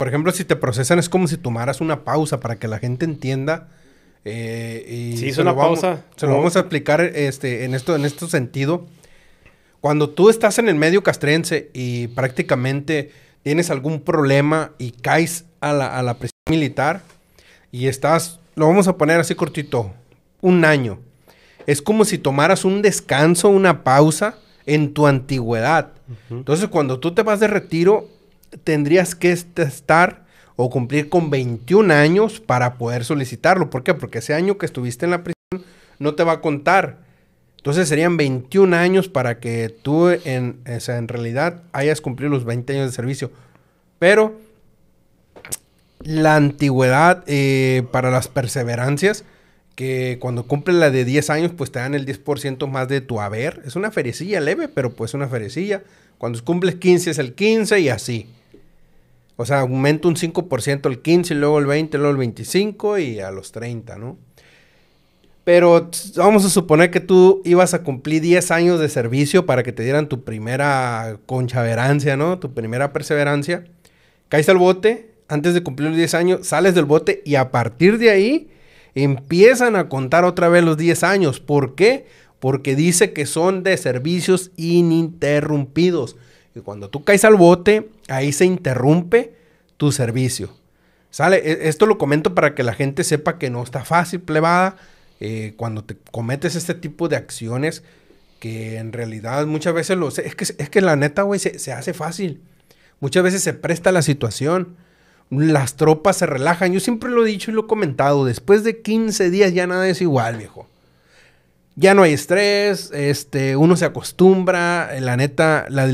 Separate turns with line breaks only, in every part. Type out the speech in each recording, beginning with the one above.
Por ejemplo, si te procesan es como si tomaras una pausa para que la gente entienda. Eh, y sí, es una pausa. se lo vamos a explicar este, en, esto, en este sentido. Cuando tú estás en el medio castrense y prácticamente tienes algún problema y caes a la, prisión militar y estás, lo vamos a poner así cortito, un año. Es como si tomaras un descanso, una pausa en tu antigüedad. Entonces, cuando tú te vas de retiro, tendrías que estar o cumplir con 21 años para poder solicitarlo. ¿Por qué? Porque ese año que estuviste en la prisión no te va a contar. Entonces serían 21 años para que tú en, en realidad hayas cumplido los 20 años de servicio. Pero la antigüedad eh, para las perseverancias, que cuando cumples la de 10 años, pues te dan el 10% más de tu haber. Es una ferecilla leve, pero pues una ferecilla. Cuando cumples 15 es el 15 y así. O sea, aumenta un 5% el 15, luego el 20, luego el 25 y a los 30, ¿no? Pero vamos a suponer que tú ibas a cumplir 10 años de servicio para que te dieran tu primera conchaverancia, ¿no? Tu primera perseverancia. Caes al bote, antes de cumplir los 10 años, sales del bote y a partir de ahí empiezan a contar otra vez los 10 años. ¿Por qué? Porque dice que son de servicios ininterrumpidos. Y cuando tú caes al bote, ahí se interrumpe tu servicio. ¿Sale? E, esto lo comento para que la gente sepa que no está fácil, plebada. Eh, cuando te cometes este tipo de acciones que en realidad muchas veces lo... Es que, es que la neta, güey, se, se hace fácil. Muchas veces se presta la situación. Las tropas se relajan. Yo siempre lo he dicho y lo he comentado. Después de 15 días ya nada es igual, viejo ya no hay estrés, este, uno se acostumbra, la neta, la,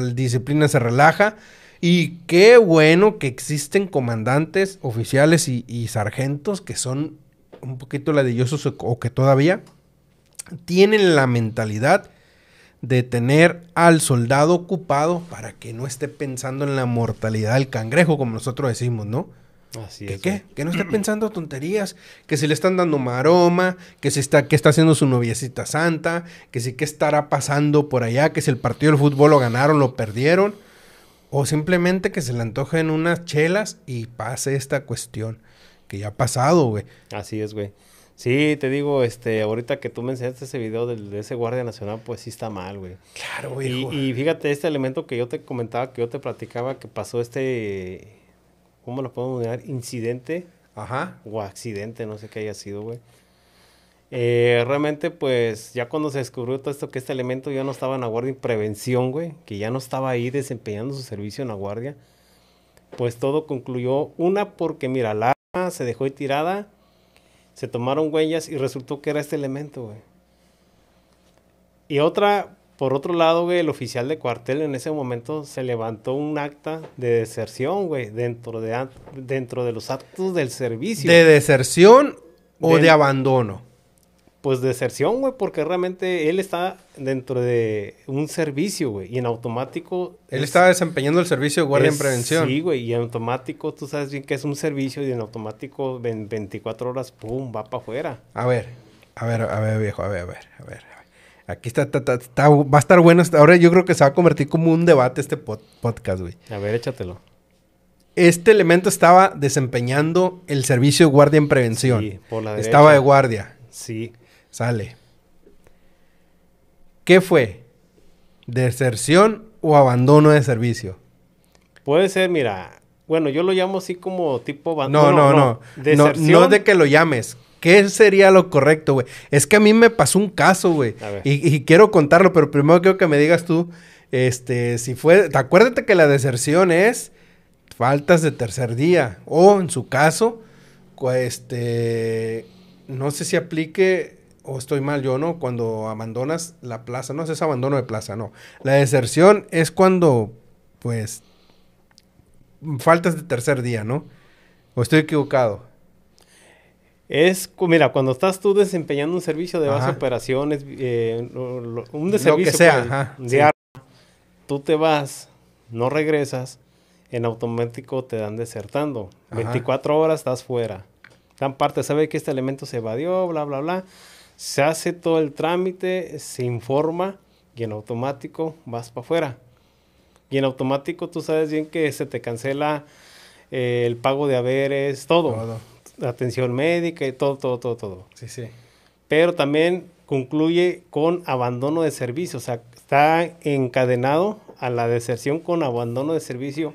disciplina se relaja. Y qué bueno que existen comandantes, oficiales y, sargentos que son un poquito ladillosos o que todavía tienen la mentalidad de tener al soldado ocupado para que no esté pensando en la mortalidad del cangrejo, como nosotros decimos, ¿no? Así ¿Que, es, ¿Qué? Eh. Que no esté pensando tonterías, que si le están dando maroma, que si está, que está haciendo su noviecita santa, que si qué estará pasando por allá, que si el partido del fútbol lo ganaron, lo perdieron, o simplemente que se le antojen unas chelas y pase esta cuestión, que ya ha pasado, güey.
Así es, güey. Sí, te digo, este, ahorita que tú me enseñaste ese video de ese guardia nacional, pues sí está mal, güey. Claro, güey. y, fíjate, este elemento que yo te comentaba, que yo te platicaba, que pasó este ¿cómo lo podemos llamar? Incidente. Ajá. O accidente, no sé qué haya sido, güey. Eh, realmente, pues, ya cuando se descubrió todo esto, que este elemento ya no estaba en la guardia en prevención, güey, que ya no estaba ahí desempeñando su servicio en la guardia, pues todo concluyó. Una, porque mira, la arma se dejó tirada, se tomaron huellas y resultó que era este elemento, güey. Y otra, por otro lado, güey, el oficial de cuartel en ese momento se levantó un acta de deserción, güey, dentro de, dentro de los actos del servicio. ¿De deserción o de,
abandono?
Pues deserción, güey, porque realmente él está dentro de un servicio, güey, y en automático... Él estaba desempeñando el servicio de guardia en prevención. Sí, güey, y en automático, tú sabes bien que es un servicio y en automático en 24 horas, pum, va para afuera.
A ver, a ver, a ver, viejo, a ver, a ver. A ver. Aquí está, va a estar bueno. Ahora yo creo que se va a convertir como un debate este podcast, güey.
A ver, échatelo.
Este elemento estaba desempeñando el servicio de guardia en prevención.
estaba de guardia.
Sí. Sale. ¿Qué fue? ¿Deserción o abandono de servicio?
Puede ser, mira. Bueno, yo lo llamo así como tipo abandono. No, no, no. No, no, no de que lo
llames. ¿Qué sería lo correcto, güey? Es que a mí me pasó un caso, güey. Y, quiero contarlo, pero primero quiero que me digas tú, este, si fue... Acuérdate que la deserción es faltas de tercer día. O, en su caso, este... No sé si aplique o estoy mal yo, ¿no? Cuando abandonas la plaza, no es abandono de plaza, no. La deserción es cuando, pues, faltas de tercer día, ¿no? ¿O estoy equivocado?
Es, mira, cuando estás tú desempeñando un servicio de base operaciones, eh, un de servicio de arma, tú te vas, no regresas, en automático te dan desertando. 24 horas estás fuera. tan parte, sabe que este elemento se evadió, bla, bla, bla. Se hace todo el trámite, se informa y en automático vas para afuera. Y en automático tú sabes bien que se te cancela eh, el pago de haberes, todo atención médica y todo, todo, todo, todo. Sí, sí. Pero también concluye con abandono de servicio, o sea, está encadenado a la deserción con abandono de servicio,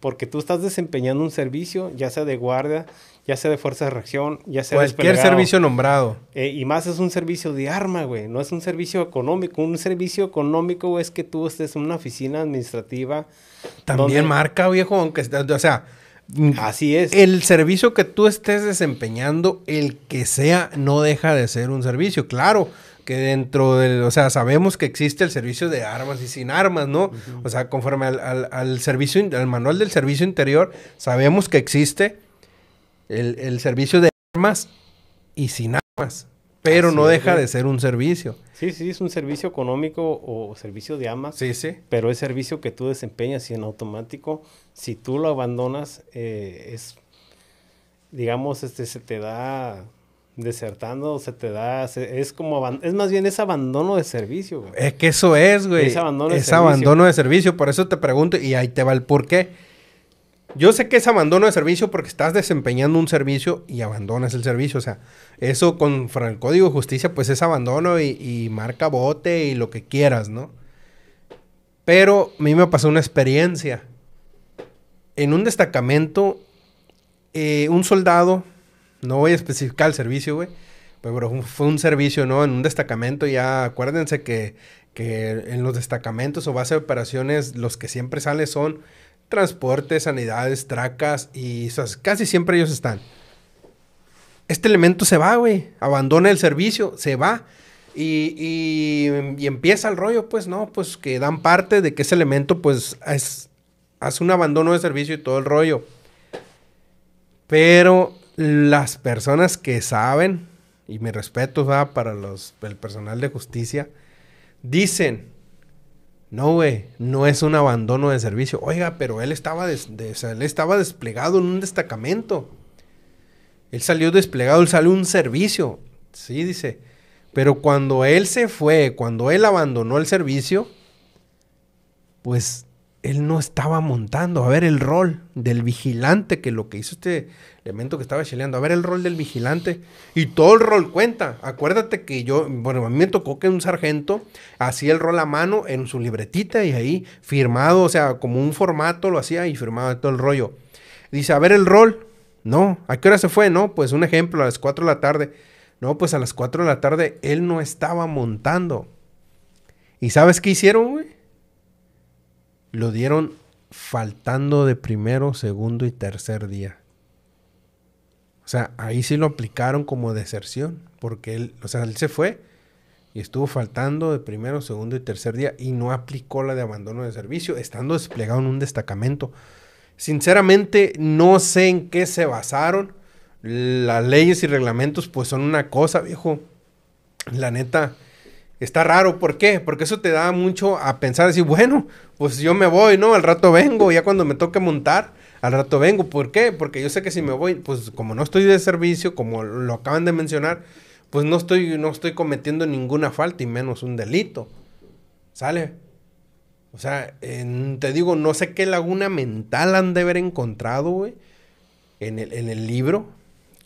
porque tú estás desempeñando un servicio, ya sea de guardia, ya sea de fuerza de reacción, ya sea cualquier servicio nombrado. Eh, y más es un servicio de arma, güey, no es un servicio económico. Un servicio económico es que tú estés en una oficina administrativa. También marca, viejo, aunque, o sea, Mm, Así es. El servicio que tú estés desempeñando,
el que sea, no deja de ser un servicio. Claro, que dentro del, o sea, sabemos que existe el servicio de armas y sin armas, ¿no? O sea, conforme al, servicio, al manual del servicio interior, sabemos que existe el, el servicio de armas y sin armas. Pero no deja de ser un servicio.
Sí, sí, es un servicio económico o servicio de amas. Sí, sí. Pero es servicio que tú desempeñas y en automático, si tú lo abandonas, eh, es, digamos, este, se te da desertando, se te da, es como, es más bien es abandono de servicio. Es que eso es, güey. Es abandono de abandono de
servicio, por eso te pregunto y ahí te va el por qué yo sé que es abandono de servicio porque estás desempeñando un servicio y abandonas el servicio. O sea, eso con el Código de Justicia, pues es abandono y, marca bote y lo que quieras, ¿no? Pero a mí me pasó una experiencia. En un destacamento, eh, un soldado, no voy a especificar el servicio, güey, pero fue un servicio, ¿no? En un destacamento, ya acuérdense que, que en los destacamentos o base de operaciones, los que siempre salen son transporte, sanidades, tracas y casi siempre ellos están. Este elemento se va, güey, abandona el servicio, se va. Y, empieza el rollo, pues, ¿no? Pues que dan parte de que ese elemento, pues, es, hace un abandono de servicio y todo el rollo. Pero las personas que saben, y mi respeto va para los, el personal de justicia, dicen, no, güey, no es un abandono de servicio. Oiga, pero él estaba, él estaba desplegado en un destacamento. Él salió desplegado, él salió un servicio. Sí, dice. Pero cuando él se fue, cuando él abandonó el servicio, pues él no estaba montando. A ver el rol del vigilante, que lo que hizo este elemento que estaba chileando. A ver el rol del vigilante. Y todo el rol cuenta. Acuérdate que yo, bueno, a mí me tocó que un sargento hacía el rol a mano en su libretita y ahí firmado, o sea, como un formato lo hacía y firmaba todo el rollo. Dice, a ver el rol. No, ¿a qué hora se fue? No, pues un ejemplo, a las 4 de la tarde. No, pues a las 4 de la tarde él no estaba montando. ¿Y sabes qué hicieron, güey? Lo dieron faltando de primero, segundo y tercer día. O sea, ahí sí lo aplicaron como deserción, porque él, o sea, él se fue y estuvo faltando de primero, segundo y tercer día y no aplicó la de abandono de servicio, estando desplegado en un destacamento. Sinceramente, no sé en qué se basaron. Las leyes y reglamentos, pues son una cosa, viejo. La neta, está raro. ¿Por qué? Porque eso te da mucho a pensar, decir, bueno, pues yo me voy, ¿no? Al rato vengo, ya cuando me toque montar, al rato vengo. ¿Por qué? Porque yo sé que si me voy, pues como no estoy de servicio, como lo acaban de mencionar, pues no estoy, no estoy cometiendo ninguna falta y menos un delito. ¿Sale? O sea, te digo, no sé qué laguna mental han de haber encontrado, güey, en el, en el libro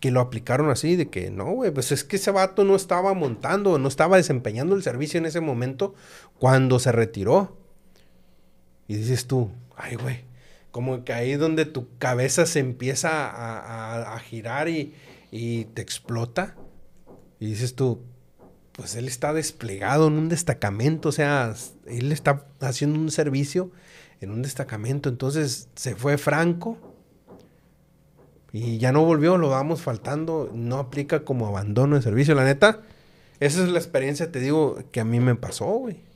que lo aplicaron así, de que no, güey, pues es que ese vato no estaba montando, no estaba desempeñando el servicio en ese momento cuando se retiró. Y dices tú, ay, güey, como que ahí donde tu cabeza se empieza a, girar y, y, te explota. Y dices tú, pues él está desplegado en un destacamento, o sea, él está haciendo un servicio en un destacamento. Entonces se fue Franco y ya no volvió, lo vamos faltando, no aplica como abandono de servicio, la neta. Esa es la experiencia, te digo, que a mí me pasó, güey.